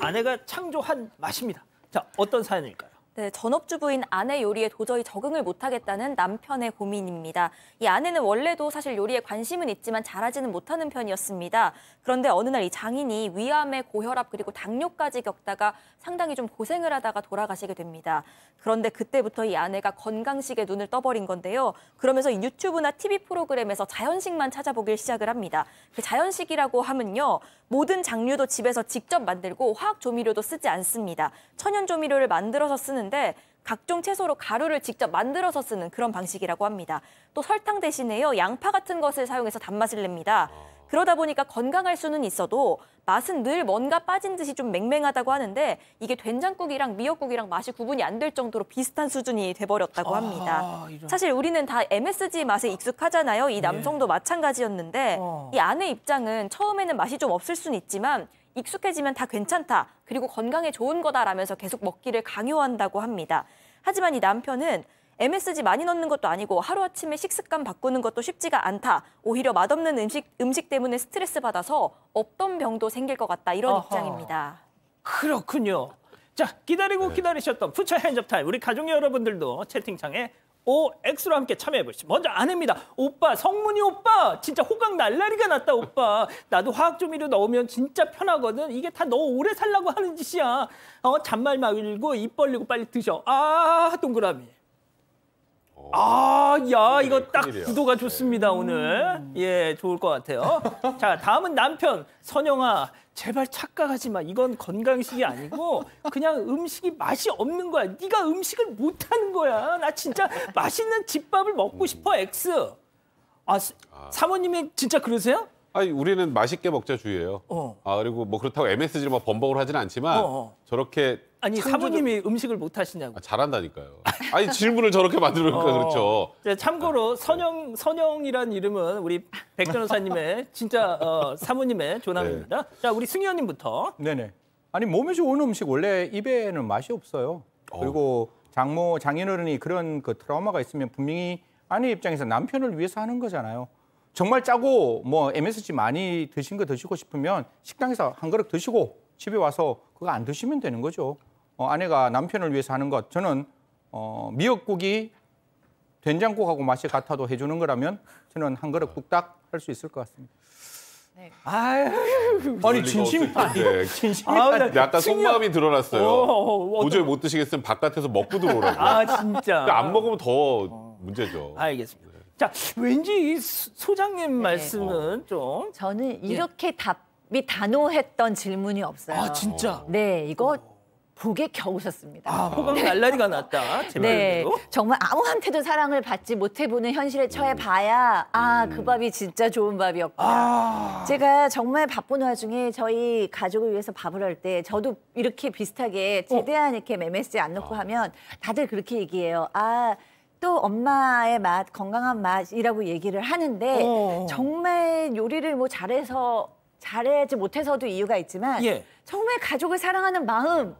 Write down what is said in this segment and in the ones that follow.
아내가 창조한 맛입니다. 자, 어떤 사연일까요? 네, 전업주부인 아내 요리에 도저히 적응을 못하겠다는 남편의 고민입니다. 이 아내는 원래도 사실 요리에 관심은 있지만 잘하지는 못하는 편이었습니다. 그런데 어느 날 이 장인이 위암에 고혈압 그리고 당뇨까지 겪다가 상당히 좀 고생을 하다가 돌아가시게 됩니다. 그런데 그때부터 이 아내가 건강식에 눈을 떠버린 건데요. 그러면서 유튜브나 TV 프로그램에서 자연식만 찾아보길 시작을 합니다. 그 자연식이라고 하면요. 모든 장류도 집에서 직접 만들고 화학 조미료도 쓰지 않습니다. 천연 조미료를 만들어서 쓰는 쓰데 각종 채소로 가루를 직접 만들어서 쓰는 그런 방식이라고 합니다. 또 설탕 대신에요 양파 같은 것을 사용해서 단맛을 냅니다. 아. 그러다 보니까 건강할 수는 있어도 맛은 늘 뭔가 빠진 듯이 좀 맹맹하다고 하는데 이게 된장국이랑 미역국이랑 맛이 구분이 안 될 정도로 비슷한 수준이 돼버렸다고 아, 합니다. 아, 사실 우리는 다 MSG 맛에 익숙하잖아요. 이 네. 남성도 네. 마찬가지였는데 어. 이 아내 입장은 처음에는 맛이 좀 없을 수는 있지만 익숙해지면 다 괜찮다. 그리고 건강에 좋은 거다라면서 계속 먹기를 강요한다고 합니다. 하지만 이 남편은 MSG 많이 넣는 것도 아니고 하루아침에 식습관 바꾸는 것도 쉽지가 않다. 오히려 맛없는 음식, 음식 때문에 스트레스 받아서 없던 병도 생길 것 같다. 이런 어허. 입장입니다. 그렇군요. 자, 기다리고 네. 기다리셨던 푸처 핸즈업 타임. 우리 가족 여러분들도 채팅창에 O X로 함께 참여해 보시죠. 먼저 아내입니다. 오빠, 성문이 오빠, 진짜 호강 날라리가 났다 오빠. 나도 화학 조미료 넣으면 진짜 편하거든. 이게 다 너 오래 살라고 하는 짓이야. 어, 잔말 말고 입 벌리고 빨리 드셔. 아, 동그라미. 어. 아, 야, 어, 이거 딱 큰일이야. 구도가 네. 좋습니다, 오늘. 음. 예, 좋을 것 같아요. 자, 다음은 남편, 선영아. 제발 착각하지 마. 이건 건강식이 아니고 그냥 음식이 맛이 없는 거야. 네가 음식을 못 하는 거야. 나 진짜 맛있는 집밥을 먹고 싶어, 엑스. 아, 아, 사모님이 진짜 그러세요? 아니 우리는 맛있게 먹자 주의예요. 어. 아 그리고 뭐 그렇다고 MSG를 막범벅을 뭐 하진 않지만 어어. 어. 저렇게 아니 사부님이 음식을 못 하시냐고. 아, 잘한다니까요. 아니 질문을 저렇게 만들으니까 어. 그렇죠. 네, 참고로 아, 네. 선영 선영이란 이름은 우리 백 변호사님의 진짜 어, 사모님의 조남입니다. 네. 자 우리 승희원님부터. 네네. 아니 몸에서 오는 음식 원래 입에는 맛이 없어요. 어. 그리고 장모 장인어른이 그런 그 트라우마가 있으면 분명히 아내 입장에서 남편을 위해서 하는 거잖아요. 정말 짜고 뭐 MSG 많이 드신 거 드시고 싶으면 식당에서 한 그릇 드시고 집에 와서 그거 안 드시면 되는 거죠. 어, 아내가 남편을 위해서 하는 것. 저는 어, 미역국이 된장국하고 맛이 같아도 해주는 거라면 저는 한 그릇 꾹딱할 수 있을 것 같습니다. 네. 아유, 아니 진심 이니 진심 아, 약간 속마음이 드러났어요. 어, 어, 어, 도저히 못 드시겠으면 바깥에서 먹고 들어오라고. 아 진짜. 그러니까 안 먹으면 더 어. 문제죠. 알겠습니다. 자, 왠지 이 소장님 네. 말씀은 네. 좀 저는 예. 이렇게 예. 답이 단호했던 질문이 없어요. 아, 진짜? 네, 이거 오. 복 겨우셨습니다. 아, 아, 호감 날라리가 났다. 제 네, 말로 정말 아무한테도 사랑을 받지 못해보는 현실에 처해 음. 봐야 아, 음. 그 밥이 진짜 좋은 밥이었구 아. 제가 정말 바쁜 와중에 저희 가족을 위해서 밥을 할 때 저도 이렇게 비슷하게 어. 최대한 이렇게 MSG 안 넣고 하면 다들 그렇게 얘기해요. 아, 또 엄마의 맛, 건강한 맛이라고 얘기를 하는데 어. 정말 요리를 뭐 잘해서 잘하지 못해서도 이유가 있지만 예. 정말 가족을 사랑하는 마음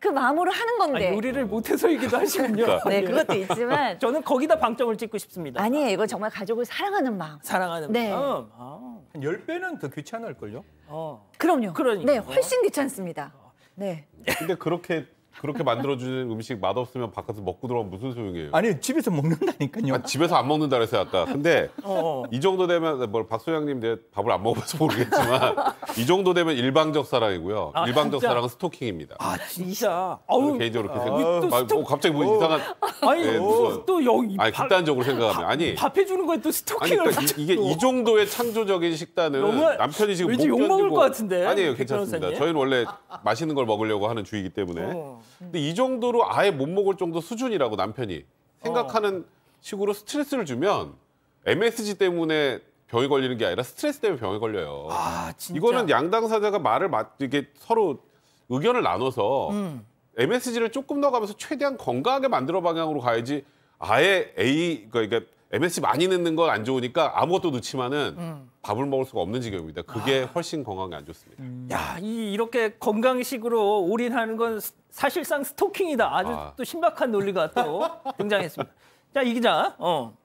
그 마음으로 하는 건데 아, 요리를 못해서이기도 하시군요. 네, 그것도 있지만 저는 거기다 방점을 찍고 싶습니다. 아니에요, 이건 정말 가족을 사랑하는 마음. 사랑하는 네. 마음. 아. 한1배는더 귀찮을걸요? 어. 그럼요. 그러니까. 네, 훨씬 귀찮습니다. 어. 네. 근데 그렇게 그렇게 만들어주는 음식 맛없으면 바깥에서 먹고 들어가면 무슨 소용이에요? 아니 집에서 먹는다니까요. 아, 집에서 안 먹는다 그랬어요 아까. 근데 어, 어. 이 정도 되면 뭐 박소장님 내 밥을 안 먹어봐서 모르겠지만 이 정도 되면 일방적 사랑이고요. 아, 일방적 진짜? 사랑은 스토킹입니다. 아 진짜. 아우, 개인적으로 그렇게 아, 생각. 아, 스토... 뭐 갑자기 뭐 어. 이상한. 아니 네, 무또 여기. 아니 밥, 극단적으로 생각하면 아니. 밥 해주는 거에 또 스토킹을. 아니, 그러니까 이, 이게 이 정도의 창조적인 식단은 너무... 남편이 지금 왠지 욕 먹을 것 같은데. 아니에요 괜찮습니다. 저희는 원래 맛있는 걸 먹으려고 하는 주의이기 때문에. 어. 근데 이 정도로 아예 못 먹을 정도 수준이라고 남편이 생각하는 어. 식으로 스트레스를 주면 MSG 때문에 병이 걸리는 게 아니라 스트레스 때문에 병이 걸려요. 아, 이거는 양 당사자가 말을 맞 이게 서로 의견을 나눠서 음. MSG를 조금 더 가면서 최대한 건강하게 만들어 방향으로 가야지 아예 A 그러니까 MSG 많이 넣는 건 안 좋으니까 아무것도 넣지만은 음. 밥을 먹을 수가 없는 지경입니다. 그게 아. 훨씬 건강에 안 좋습니다. 음. 야, 이, 이렇게 건강식으로 올인하는 건 사실상 스토킹이다. 아주 아. 또 신박한 논리가 또 등장했습니다. 자, 이 기자. 어.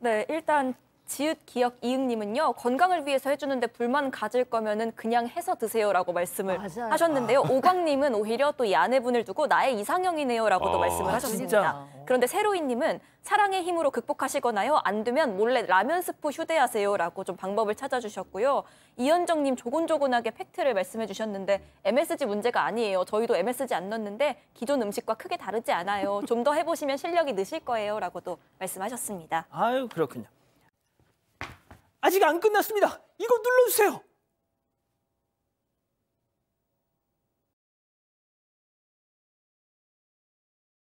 네, 일단 지읒 기역 이응님은요 건강을 위해서 해주는데 불만 가질 거면은 그냥 해서 드세요라고 말씀을 맞아요. 하셨는데요. 아. 오광님은 오히려 또 이 아내분을 두고 나의 이상형이네요라고도 아. 말씀을 하셨습니다. 진짜. 그런데 세로이님은 사랑의 힘으로 극복하시거나요 안 되면 몰래 라면 스프 휴대하세요라고 좀 방법을 찾아주셨고요. 이현정님 조곤조곤하게 팩트를 말씀해주셨는데 MSG 문제가 아니에요. 저희도 MSG 안 넣는데 기존 음식과 크게 다르지 않아요. 좀 더 해보시면 실력이 느실 거예요라고도 말씀하셨습니다. 아유 그렇군요. 아직 안 끝났습니다. 이거 눌러주세요.